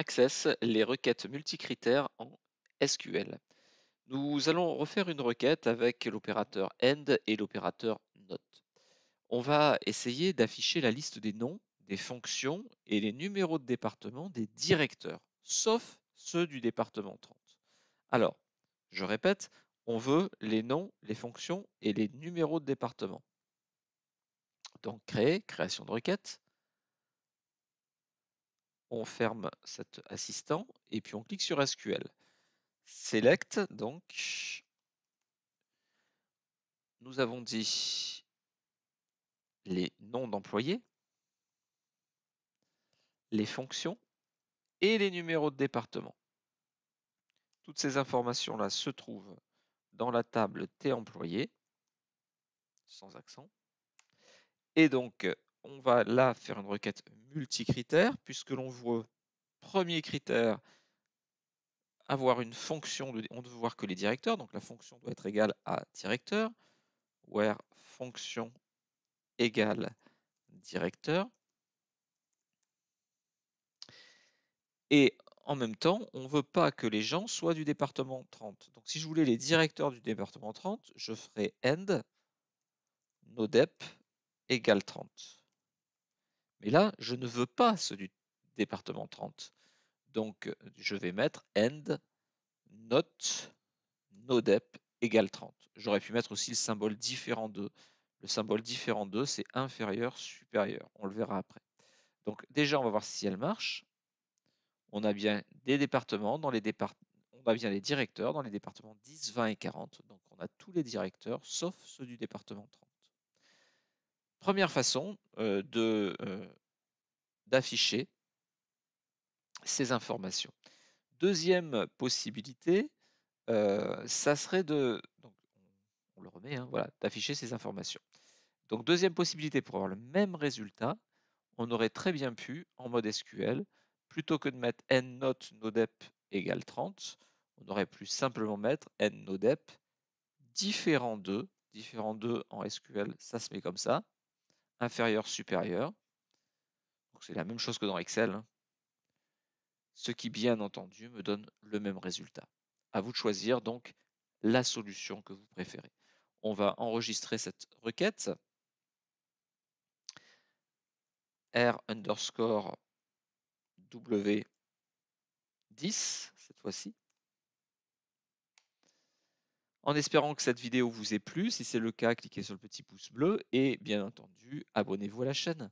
Access les requêtes multicritères en SQL. Nous allons refaire une requête avec l'opérateur end et l'opérateur NOT. On va essayer d'afficher la liste des noms, des fonctions et les numéros de département des directeurs, sauf ceux du département 30. Alors, je répète, on veut les noms, les fonctions et les numéros de département. Donc créer, création de requête on ferme cet assistant et puis on clique sur SQL. Select, donc, nous avons dit les noms d'employés, les fonctions et les numéros de département. Toutes ces informations-là se trouvent dans la table T sans accent. Et donc, on va là faire une requête multicritères, puisque l'on veut premier critère, avoir une fonction, de, on veut voir que les directeurs, donc la fonction doit être égale à directeur, where fonction égale directeur. Et en même temps, on ne veut pas que les gens soient du département 30. Donc si je voulais les directeurs du département 30, je ferais end nodep égale 30. Mais là, je ne veux pas ceux du département 30. Donc, euh, je vais mettre end note nodep égale 30. J'aurais pu mettre aussi le symbole différent de. Le symbole différent de, c'est inférieur, supérieur. On le verra après. Donc déjà, on va voir si elle marche. On a bien des départements dans les départ... on a bien les directeurs dans les départements 10, 20 et 40. Donc on a tous les directeurs sauf ceux du département 30. Première façon de, d'afficher ces informations. Deuxième possibilité, ça serait de, on le remet, hein, voilà, d'afficher ces informations. Donc deuxième possibilité pour avoir le même résultat, on aurait très bien pu, en mode SQL, plutôt que de mettre nnote nodep égale 30, on aurait pu simplement mettre nNodeP différent de, différent de en SQL, ça se met comme ça, inférieur, supérieur. c'est la même chose que dans Excel. Hein. Ce qui, bien entendu, me donne le même résultat. À vous de choisir donc la solution que vous préférez. On va enregistrer cette requête. R underscore W10, cette fois-ci en espérant que cette vidéo vous ait plu. Si c'est le cas, cliquez sur le petit pouce bleu et bien entendu, abonnez-vous à la chaîne.